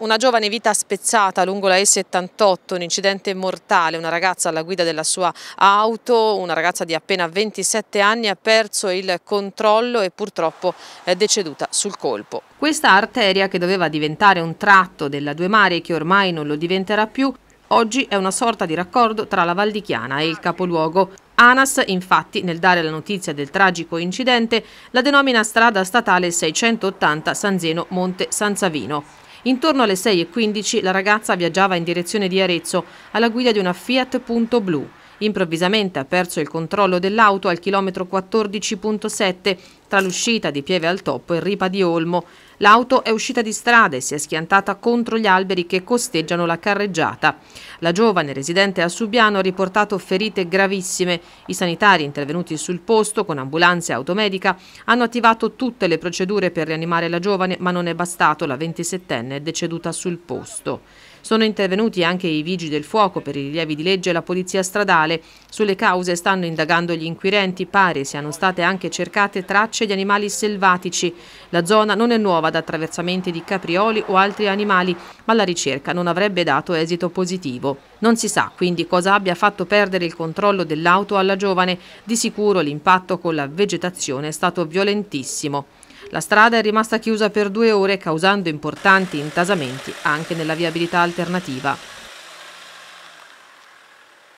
Una giovane vita spezzata lungo la E78, un incidente mortale, una ragazza alla guida della sua auto, una ragazza di appena 27 anni ha perso il controllo e purtroppo è deceduta sul colpo. Questa arteria che doveva diventare un tratto della Due Mari e che ormai non lo diventerà più, oggi è una sorta di raccordo tra la Valdichiana e il capoluogo. ANAS, infatti, nel dare la notizia del tragico incidente, la denomina strada statale 680 San Zeno-Monte San Savino. Intorno alle 6.15 la ragazza viaggiava in direzione di Arezzo alla guida di una Fiat Punto Blu. Improvvisamente ha perso il controllo dell'auto al chilometro 14.7 tra l'uscita di Pieve al Toppo e Ripa di Olmo, l'auto è uscita di strada e si è schiantata contro gli alberi che costeggiano la carreggiata. La giovane residente a Subiano ha riportato ferite gravissime. I sanitari intervenuti sul posto con ambulanza e automedica hanno attivato tutte le procedure per rianimare la giovane, ma non è bastato, la 27enne è deceduta sul posto. Sono intervenuti anche i vigili del fuoco per i rilievi di legge e la polizia stradale. Sulle cause stanno indagando gli inquirenti, pare siano state anche cercate tracce caccia di animali selvatici. La zona non è nuova ad attraversamenti di caprioli o altri animali, ma la ricerca non avrebbe dato esito positivo. Non si sa quindi cosa abbia fatto perdere il controllo dell'auto alla giovane, di sicuro l'impatto con la vegetazione è stato violentissimo. La strada è rimasta chiusa per due ore causando importanti intasamenti anche nella viabilità alternativa.